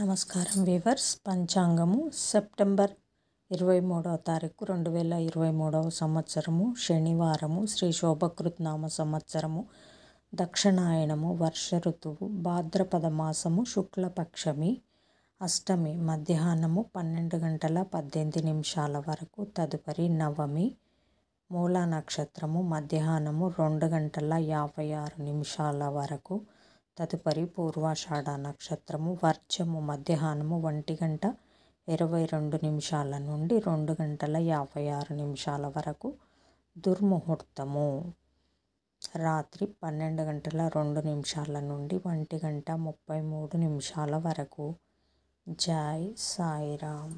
నమస్కారం viewers పంచాంగము September ఇరవై మూడవ తారీఖు రెండు వేల ఇరవై మూడవ సంవత్సరము శనివారము శ్రీ శోభకృత్నామ సంవత్సరము దక్షిణాయనము వర్ష ఋతువు భాద్రపద మాసము శుక్లపక్షమి అష్టమి మధ్యాహ్నము పన్నెండు గంటల పద్దెనిమిది నిమిషాల వరకు తదుపరి నవమి మూలా నక్షత్రము మధ్యాహ్నము రెండు గంటల యాభై ఆరు నిమిషాల వరకు తదుపరి పూర్వాషాఢ నక్షత్రము వర్జము మధ్యాహ్నము ఒంటి గంట ఇరవై రెండు నిమిషాల నుండి రెండు గంటల యాభై ఆరు నిమిషాల వరకు దుర్ముహూర్తము రాత్రి పన్నెండు గంటల రెండు నిమిషాల నుండి ఒంటి గంట ముప్పై మూడు నిమిషాల వరకు జై సాయిరామ్